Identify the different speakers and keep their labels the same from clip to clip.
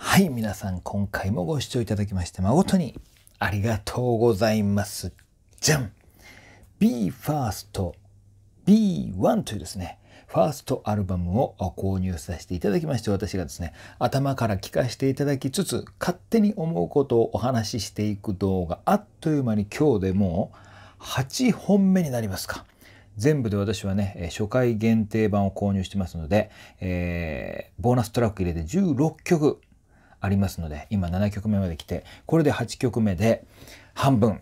Speaker 1: はい、皆さん今回もご視聴いただきまして誠にありがとうございます。じゃん !BE:FIRST B1 というですね、ファーストアルバムを購入させていただきまして、私がですね、頭から聞かせていただきつつ、勝手に思うことをお話ししていく動画、あっという間に今日でもう8本目になりますか。全部で私はね、初回限定版を購入してますので、えー、ボーナストラック入れて16曲ありますので今7曲目まで来てこれで8曲目で半分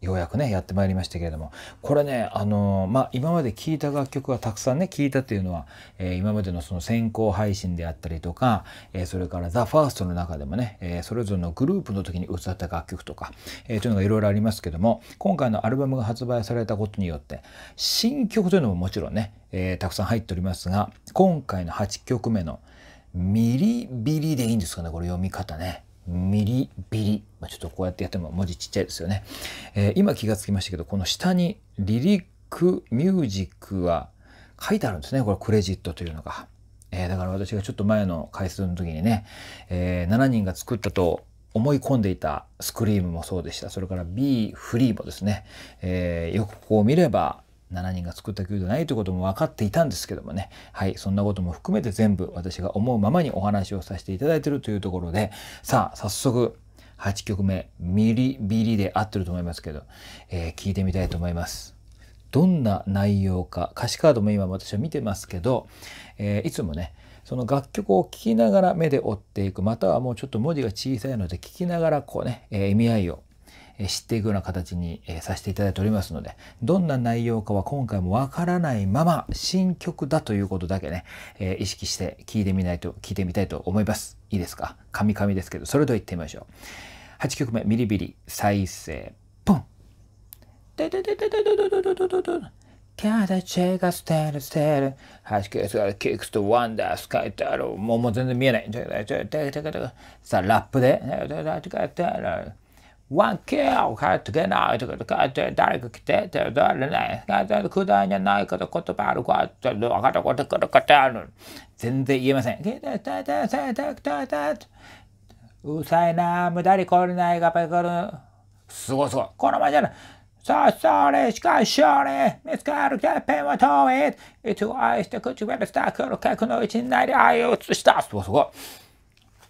Speaker 1: ようやくねやってまいりましたけれどもこれねあのー、まあ今まで聴いた楽曲がたくさんね聴いたっていうのは、えー、今までのその先行配信であったりとか、えー、それから「THEFIRST」の中でもね、えそれぞれのグループの時に歌った楽曲とか、えというのがいろいろありますけども今回のアルバムが発売されたことによって新曲というのももちろんね、えたくさん入っておりますが今回の8曲目の「ミリビリでいいんですかねこれ読み方ね。ミリビリ。まあ、ちょっとこうやってやっても文字ちっちゃいですよね。えー、今気がつきましたけど、この下にリリックミュージックは書いてあるんですね。これクレジットというのが。えー、だから私がちょっと前の回数の時にね、えー、7人が作ったと思い込んでいたスクリームもそうでした。それから B フリーもですね、えー、よくこう見れば7人が作った曲ではないということも分かっていたんですけどもねはいそんなことも含めて全部私が思うままにお話をさせていただいてるというところでさあ早速8曲目「ミリビリ」で合ってると思いますけど、えー、聞いてみたいと思います。どんな内容か歌詞カードも今私は見てますけど、えー、いつもねその楽曲を聴きながら目で追っていくまたはもうちょっと文字が小さいので聴きながらこうね、えー、意味合いを知っていくような形にさせていただいておりますので、どんな内容かは今回もわからないまま新曲だということだけね、意識して聞いてみないと、聞いてみたいと思います。いいですかカミカミですけど、それでは行ってみましょう。8曲目、ミリビリ、再生、ポンキックスとワンダースもう全然見えない。さあ、ラップで。ワ
Speaker 2: ンケアを買ってけないとか、誰か来て、誰ね、くだらないこと言葉あるかって、分かったことくるかってある。全然言えません。うさいな、無駄に来れないが、ぱり来る。すごいすごい。このままじゃない。さあ、それしかしょれ、見つかるキャペンは遠い。いつ愛して口紅したル客のうちになり愛を移した。すごいすごい。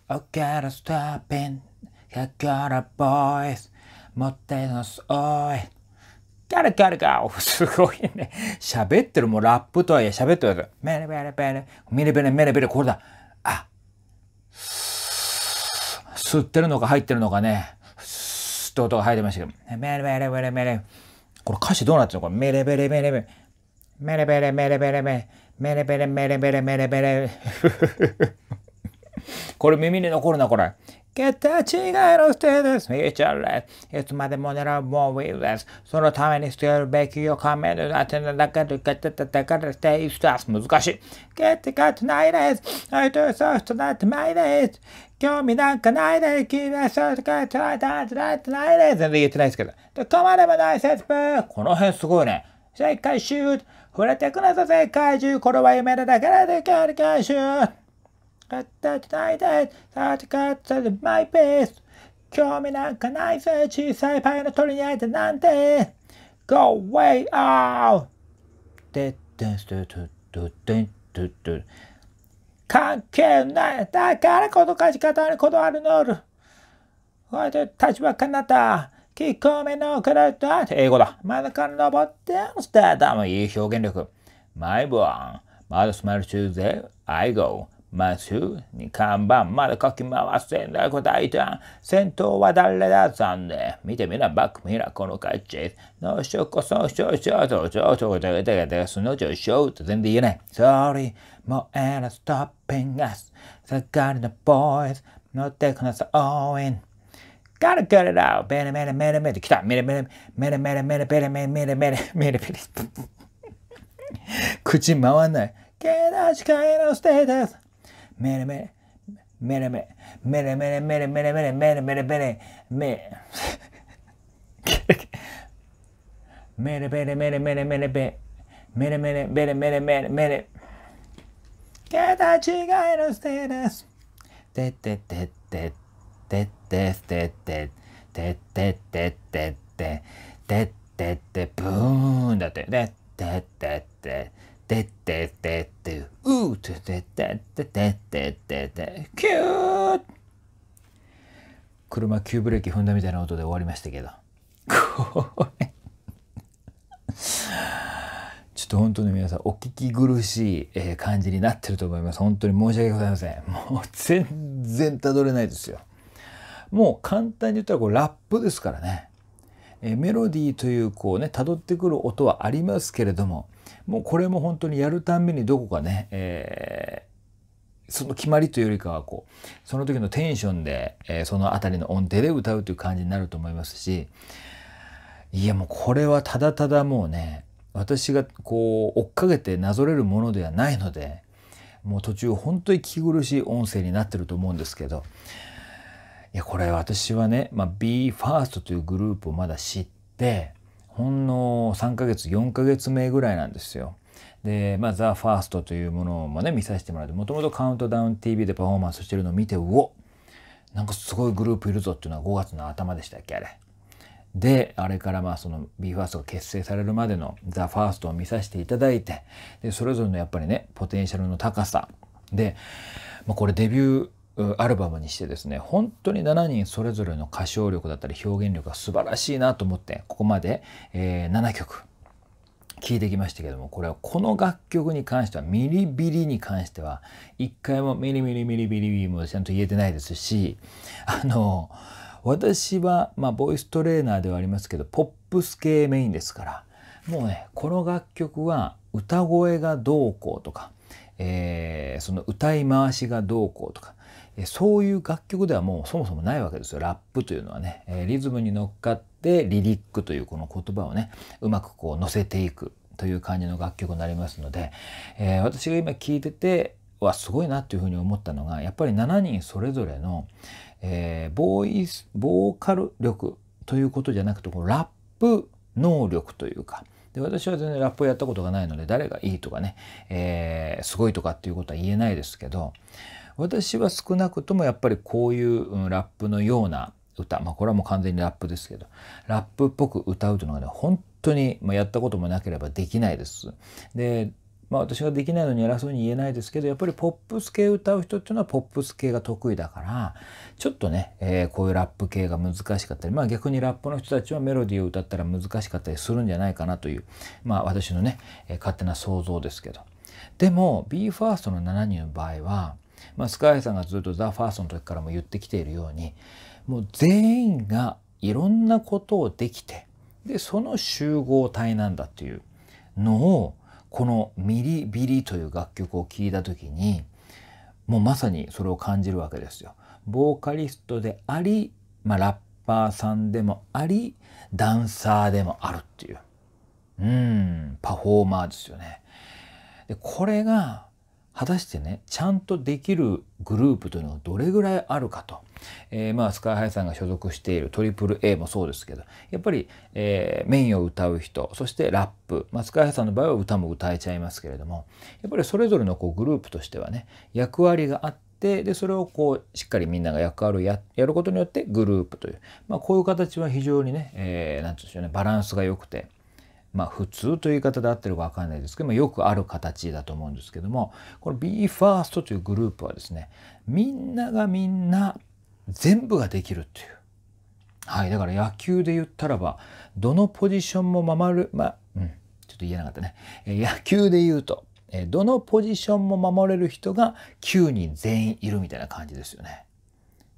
Speaker 2: Okay, stop it. I got a v o i c
Speaker 1: 持ってのすおいガラガラガオすごいね。喋ってる、もうラップとはいえ喋ってる。メレベレベレ、メレベレメレベレ、これだ。あ吸ってるのか入ってるのかね。スーっ音が入ってましたけど。メレベレベレメレ。これ歌詞どうなってるのこれ。メレベレメレベレ。
Speaker 2: メレベレメレベレメレ。メレベレメレベレメレベレ。
Speaker 1: これ耳に残るな、これ。
Speaker 2: 桁違いのステーです。フィーチャーレス。いつまでも狙うもうウィーです。そのためにしてるべきよ仮面の当てなだけで桁戦いしていスタス。難しい。桁がないです。相手ソフとなんてないです。興味なんかないです。君はソフトが捉えたんじゃないで
Speaker 1: す。全然言ってないですけど。
Speaker 2: どこまでも説切
Speaker 1: この辺すごいね。
Speaker 2: 世界中、触れてくれた世界中、これは夢だけで世界中。戦ったいです戦ったでマイペース興味なんかないぜ小さいパイの鳥に会えてなんて Go way out! で
Speaker 1: でんすとと
Speaker 2: とでんとと関係ないだからこの勝ち方にこだわるのるこれで立場かなった
Speaker 1: 聞こめのくらいだ英語だ真ん中に登ってスターダムいい表現力マイボーンまだスマイル中で I go 松に看板まで書き回せんだ、答えた。先頭は誰ださんで。見てみな、バックミラー、このカッチ。のしょこそしょしょと、ちょと、ててて、そのちょしょと全然言えない。
Speaker 2: Sorry, もうエラストッピングス。下がりのボイス、乗って o な t 応援。Gotta g o t it out! ベレベレベレベレ来たメレメレメレメレメレメレメレメレメレメレ口回んない。け t しかいのステータスメレメレ、メレメレ、メレメレメレメレメレメレメレメレ、メメレメレメレメレメレメメレメレメレメレメレメレ桁違いのステータス
Speaker 1: てってってっててってってっててってってってててってってブーンだってメってってっててメてててててててててキュー車急ブレーキ踏んだみたいな音で終わりましたけどこれ ちょっと本当に皆さんお聞き苦しい感じになってると思います本当に申し訳ございませんもう全然たどれないですよもう簡単に言ったらこうラップですからねえメロディーというこうねたどってくる音はありますけれどももうこれも本当にやるたんびにどこかね、えー、その決まりというよりかはこうその時のテンションで、えー、その辺りの音程で歌うという感じになると思いますしいやもうこれはただただもうね私がこう追っかけてなぞれるものではないのでもう途中本当に息苦しい音声になってると思うんですけどいやこれ私はね、まあ、BE:FIRST というグループをまだ知ってほんの3ヶ月4ヶ月目ぐらいなんですよ。で、まあ、ザ・ファーストというものもね、見させてもらって、もともとカウントダウン TV でパフォーマンスしてるのを見て、うおなんかすごいグループいるぞっていうのは5月の頭でしたっけ、あれ。で、あれからまあその BE:FIRST が結成されるまでのザ・ファーストを見させていただいて、で、それぞれのやっぱりね、ポテンシャルの高さ。で、まあ、これデビューアルバムにしてですね本当に7人それぞれの歌唱力だったり表現力が素晴らしいなと思ってここまで、えー、7曲聴いてきましたけどもこれはこの楽曲に関してはミリビリに関しては一回もミリミリミリビリビリもちゃんと言えてないですしあの私は、まあ、ボイストレーナーではありますけどポップス系メインですからもうねこの楽曲は歌声がどうこうとか、えー、その歌い回しがどうこうとかそういう楽曲ではもうそもそもないわけですよラップというのはね、えリズムに乗っかってリリックというこの言葉をねうまくこう乗せていくという感じの楽曲になりますので、えー、私が今聴いててはすごいなっていうふうに思ったのがやっぱり7人それぞれの、えー、ボーイスボーカル力ということじゃなくてこのラップ能力というか。で私は全然ラップをやったことがないので誰がいいとかね、えー、すごいとかっていうことは言えないですけど私は少なくともやっぱりこういうラップのような歌、まあ、これはもう完全にラップですけどラップっぽく歌うというのがね本当に、まあ、やったこともなければできないです。でまあ、私ができないのに偉そうに言えないですけどやっぱりポップス系歌う人っていうのはポップス系が得意だからちょっとね、えー、こういうラップ系が難しかったり、まあ、逆にラップの人たちはメロディーを歌ったら難しかったりするんじゃないかなという、まあ、私のね、えー、勝手な想像ですけどでも BE:FIRST の7人の場合はまあ、スカイさんがずっと The First の時からも言ってきているようにもう全員がいろんなことをできてでその集合体なんだっていうのをこの「ミリビリ」という楽曲を聴いた時にもうまさにそれを感じるわけですよ。ボーカリストであり、まあ、ラッパーさんでもありダンサーでもあるっていううんパフォーマーですよね。でこれが果たしてねちゃんとできるグループというのはどれぐらいあるかと、えー、まあスカイハイさんが所属している AAA もそうですけどやっぱり、えー、メインを歌う人そしてラップ、まあ、スカイハイさんの場合は歌も歌えちゃいますけれどもやっぱりそれぞれのこうグループとしてはね役割があってでそれをこうしっかりみんなが役割をやることによってグループという、まあ、こういう形は非常にね何、えー、て言うんでしょうねバランスが良くてまあ、普通という言い方で合ってるか分かんないですけどもよくある形だと思うんですけどもこの BE:FIRST というグループはですねみんながみんな全部ができるっていう。はい、だから野球で言ったらばどのポジションも守るまあ、うん、ちょっと言えなかったね、野球で言うと、えどのポジションも守れる人が9人全員いるみたいな感じですよね。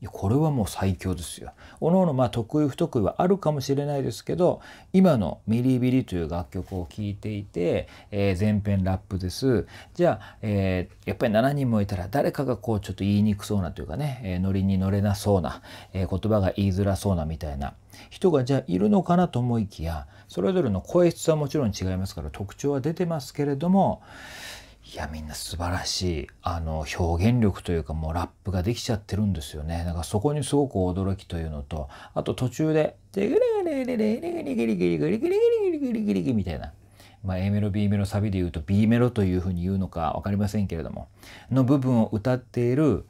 Speaker 1: これはもう最強ですよ。おのおのまあ得意不得意はあるかもしれないですけど今の「ミリビリ」という楽曲を聴いていて、えー、前編ラップですじゃあ、えー、やっぱり7人もいたら誰かがこうちょっと言いにくそうなというかね、えー、ノリに乗れなそうな、えー、言葉が言いづらそうなみたいな人がじゃあいるのかなと思いきやそれぞれの声質はもちろん違いますから特徴は出てますけれどもいやみんな素晴らしいあの表現力というかもうラップができちゃってるんですよねだからそこにすごく驚きというのとあと途中で「テグレぐレぐレぐレぐレぐレぐレぐレぐレぐレみたいな。まあ、A メロ B メロサビで言うと B メロというふうに言うのか分かりませんけれどもの部分を歌っている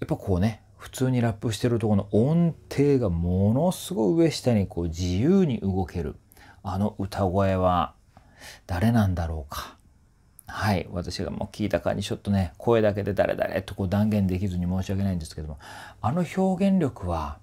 Speaker 1: やっぱこうね普通にラップしてるとこの音程がものすごい上下にこう自由に動けるあの歌声は誰なんだろうかはい、私がもう聞いた感じ、ちょっとね、声だけで誰誰とこう断言できずに申し訳ないんですけども、あの表現力は、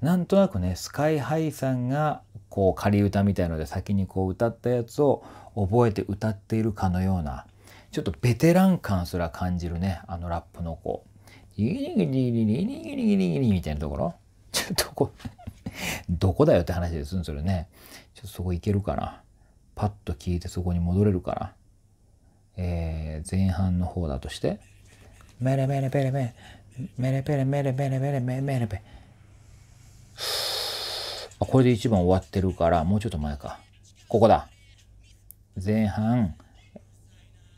Speaker 1: なんとなくね、スカイハイさんが、こう仮歌みたいので先にこう歌ったやつを覚えて歌っているかのような、ちょっとベテラン感すら感じるね、あのラップのこう、ギリギリギリギリギリギリギリみたいなところ、ちょっとこう どこだよって話ですんそれね。ちょっとそこ行けるかな。パッと聞いてそこに戻れるかな。えー、前半の方だとして、
Speaker 2: メレメレペレメ、メレペレメレメレメレメレメレペ。
Speaker 1: これで1番終わってるから、もうちょっと前か。ここだ。前半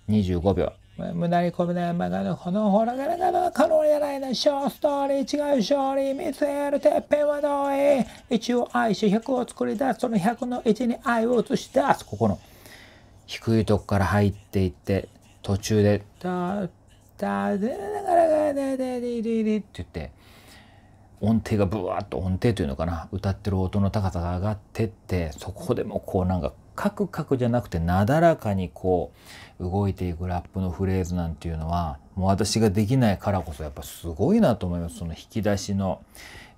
Speaker 1: 25秒。
Speaker 2: 胸に込めない漫画のこのほらがらがら可能じゃないな、ショーストーリー、違う勝利、見据えるてっぺんはどうい一を愛し100を作り出す、その100の1に愛を移し出す、
Speaker 1: ここの。低いとこから入っていって途中で「
Speaker 2: タタデラガラガラデリリって
Speaker 1: 言って音程がブワーッと音程というのかな歌ってる音の高さが上がってってそこでもこうなんかカクカクじゃなくてなだらかにこう動いていくラップのフレーズなんていうのはもう私ができないからこそやっぱすごいなと思いますその引き出しの、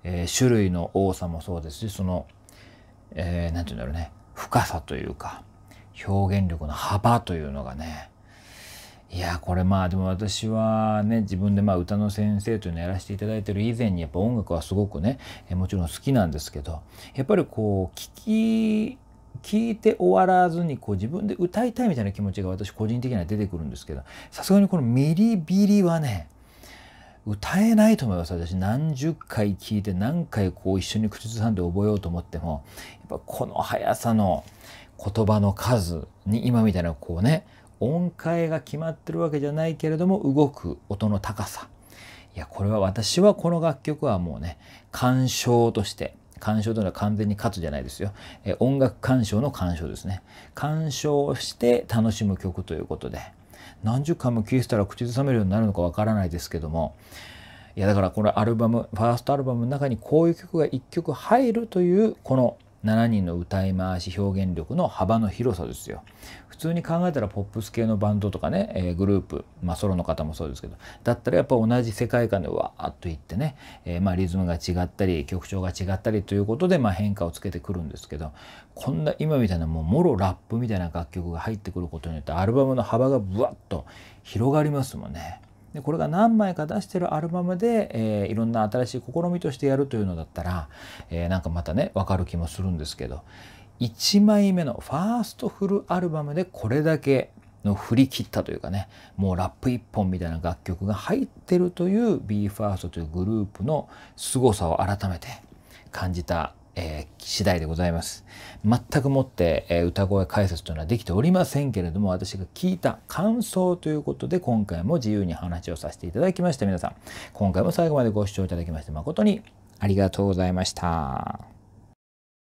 Speaker 1: えー、種類の多さもそうですしその何、えー、て言うんだろうね深さというか表現力の幅というのがねいやこれまあでも私はね自分でまあ歌の先生というのをやらせていただいてる以前にやっぱ音楽はすごくねもちろん好きなんですけどやっぱりこう聞き聞いて終わらずにこう自分で歌いたいみたいな気持ちが私個人的には出てくるんですけどさすがにこの「ミリビリ」はね歌えないと思います私何十回聞いて何回こう一緒に口ずさんで覚えようと思ってもやっぱこの速さの言葉の数に今みたいなこうね音階が決まってるわけじゃないけれども動く音の高さいやこれは私はこの楽曲はもうね鑑賞として鑑賞というのは完全に勝つじゃないですよ、え音楽鑑賞の鑑賞ですね鑑賞して楽しむ曲ということで何十回も聴いてたら口ずさめるようになるのかわからないですけどもいやだからこのアルバムファーストアルバムの中にこういう曲が1曲入るというこの「7人の歌い回し表現力の幅の広さですよ普通に考えたらポップス系のバンドとかね、えー、グループ、まあ、ソロの方もそうですけどだったらやっぱ同じ世界観でわーっといってね、えー、まあリズムが違ったり曲調が違ったりということでまあ変化をつけてくるんですけどこんな今みたいなもうもろラップみたいな楽曲が入ってくることによってアルバムの幅がブワッと広がりますもんね。でこれが何枚か出してるアルバムで、えー、いろんな新しい試みとしてやるというのだったら、えー、なんかまたね分かる気もするんですけど1枚目のファーストフルアルバムでこれだけの振り切ったというかねもうラップ一本みたいな楽曲が入ってるという BE:FIRST というグループの凄さを改めて感じたえー、次第でございます。全くもって、えー、歌声解説というのはできておりませんけれども、私が聞いた感想ということで、今回も自由に話をさせていただきました。皆さん、今回も最後までご視聴いただきまして誠にありがとうございました。